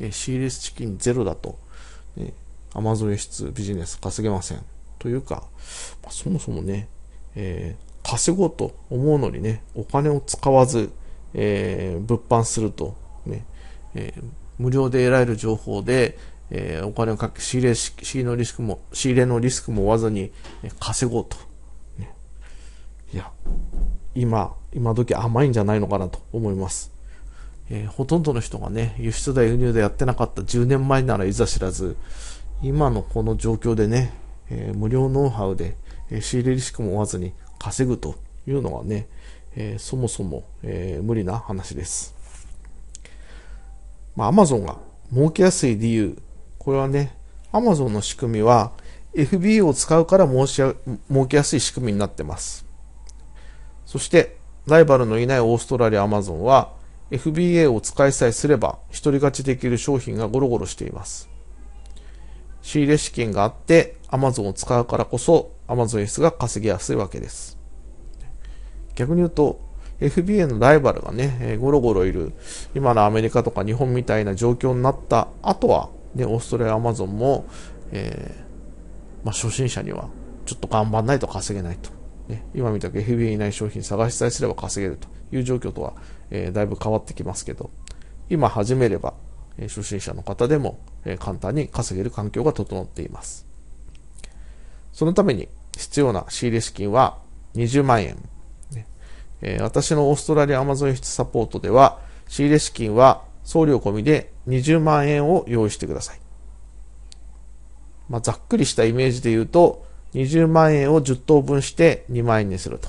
え仕入れ資金ゼロだと、ね、アマゾン輸出ビジネス稼げません。というか、まあ、そもそもね、えー、稼ごうと思うのにね、お金を使わず、えー、物販するとね、えー、無料で得られる情報で、えー、お金をかけ、仕入れ、仕入れのリスクも、仕入れのリスクも負わずに、え稼ごうと、ね。いや、今、今時甘いんじゃないのかなと思います。えー、ほとんどの人がね、輸出だ輸入でやってなかった10年前ならいざ知らず、今のこの状況でね、えー、無料ノウハウで、え仕入れリスクも負わずに稼ぐというのはね、えそもそも、え無理な話です。まマゾンが儲けやすい理由、これはね、Amazon の仕組みは FBA を使うから申し儲けやすい仕組みになってます。そして、ライバルのいないオーストラリアアマゾンは FBA を使いさえすれば、一人勝ちできる商品がゴロゴロしています。仕入れ資金があって Amazon を使うからこそ AmazonS が稼ぎやすいわけです。逆に言うと FBA のライバルがね、えゴロゴロいる今のアメリカとか日本みたいな状況になった後は、ね、オーストラリア Amazon も、えー、まあ、初心者にはちょっと頑張んないと稼げないとね、今見たく FBA いない商品探しさえすれば稼げるという状況とは、えー、だいぶ変わってきますけど、今始めれば、えー、初心者の方でも、えー、簡単に稼げる環境が整っています。そのために必要な仕入れ資金は20万円。ねえー、私のオーストラリア Amazon 輸出サポートでは、仕入れ資金は送料込みで20万円を用意してください。まあ、ざっくりしたイメージで言うと、20万円を10等分して2万円にすると。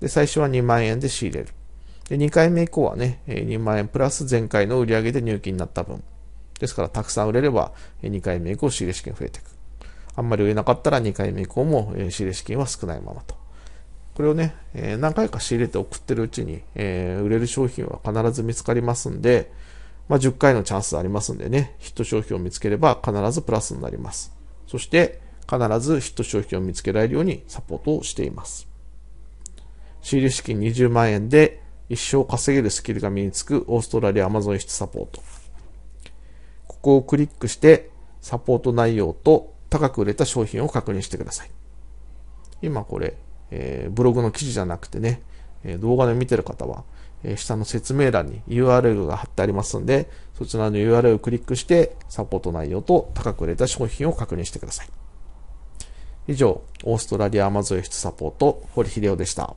で、最初は2万円で仕入れる。で、2回目以降はね、2万円プラス前回の売り上げで入金になった分。ですから、たくさん売れれば、2回目以降仕入れ資金増えていく。あんまり売れなかったら2回目以降も仕入れ資金は少ないままと。これをね、何回か仕入れて送ってるうちに、売れる商品は必ず見つかりますんで、まあ、10回のチャンスありますんでね、ヒット商品を見つければ必ずプラスになります。そして、必ずヒット商品を見つけられるようにサポートをしています。仕入れ資金20万円で一生稼げるスキルが身につくオーストラリア Amazon サポート。ここをクリックしてサポート内容と高く売れた商品を確認してください。今これ、えー、ブログの記事じゃなくてね、えー、動画で見てる方は、えー、下の説明欄に URL が貼ってありますんで、そちらの URL をクリックしてサポート内容と高く売れた商品を確認してください。以上、オーストラリアアマゾエ出サポート、堀秀夫でした。